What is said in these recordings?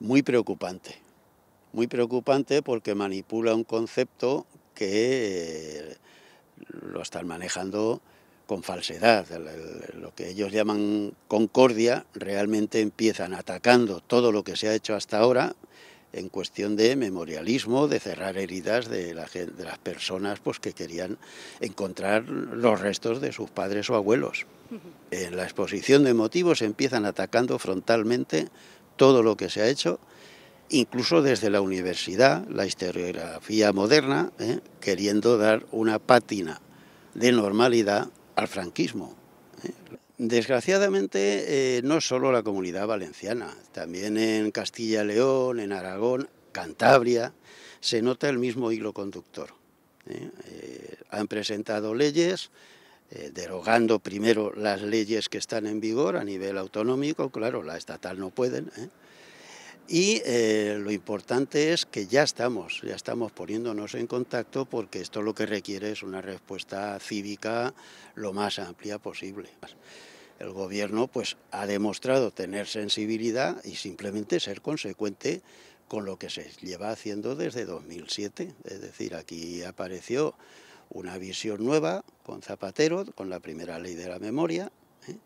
muy preocupante. Muy preocupante porque manipula un concepto que eh, lo están manejando con falsedad. Lo que ellos llaman concordia realmente empiezan atacando todo lo que se ha hecho hasta ahora en cuestión de memorialismo, de cerrar heridas de, la, de las personas pues, que querían encontrar los restos de sus padres o abuelos. En la exposición de motivos empiezan atacando frontalmente todo lo que se ha hecho, incluso desde la universidad, la historiografía moderna, ¿eh? queriendo dar una pátina de normalidad al franquismo. ¿eh? Desgraciadamente, eh, no solo la comunidad valenciana, también en Castilla y León, en Aragón, Cantabria, se nota el mismo hilo conductor. han presentado leyes eh, derogando primero las leyes que están en vigor a nivel autonómico, claro, la estatal no pueden. ¿eh? Y eh, lo importante es que ya estamos, ya estamos poniéndonos en contacto porque esto lo que requiere es una respuesta cívica lo más amplia posible. El gobierno pues ha demostrado tener sensibilidad y simplemente ser consecuente con lo que se lleva haciendo desde 2007, es decir, aquí apareció una visión nueva con Zapatero, con la primera ley de la memoria. ¿eh?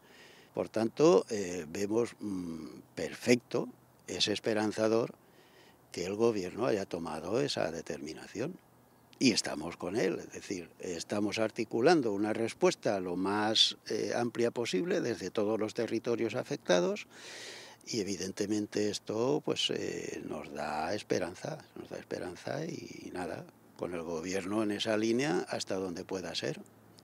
Por tanto, eh, vemos mm, perfecto, es esperanzador que el gobierno haya tomado esa determinación. Y estamos con él, es decir, estamos articulando una respuesta lo más eh, amplia posible desde todos los territorios afectados y evidentemente esto pues nos da esperanza, nos da esperanza y nada, con el gobierno en esa línea hasta donde pueda ser.